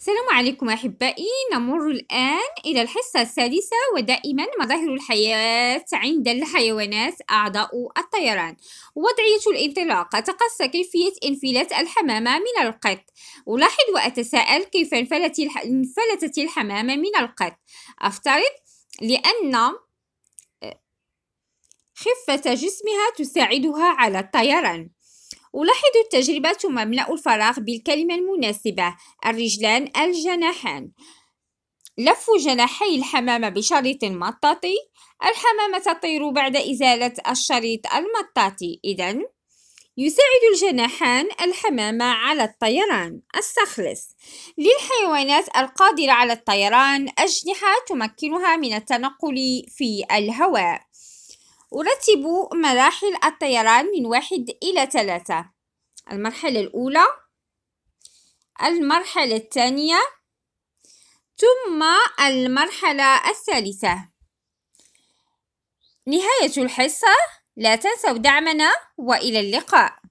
السلام عليكم أحبائي نمر الآن إلى الحصة السادسة ودائما مظاهر الحياة عند الحيوانات أعضاء الطيران وضعية الانطلاق تقص كيفية انفلات الحمامة من القط ألاحظ وأتساءل كيف انفلتت الحمامة من القط أفترض لأن آه، خفة جسمها تساعدها على الطيران ألاحظ التجربة مملأ الفراغ بالكلمة المناسبة الرجلان الجناحان لف جناحي الحمامة بشريط مطاطي الحمامة تطير بعد إزالة الشريط المطاطي إذا يساعد الجناحان الحمامة على الطيران السخلس للحيوانات القادرة على الطيران أجنحة تمكنها من التنقل في الهواء أرتب مراحل الطيران من واحد إلى ثلاثة المرحلة الأولى المرحلة الثانية ثم المرحلة الثالثة نهاية الحصة لا تنسوا دعمنا وإلى اللقاء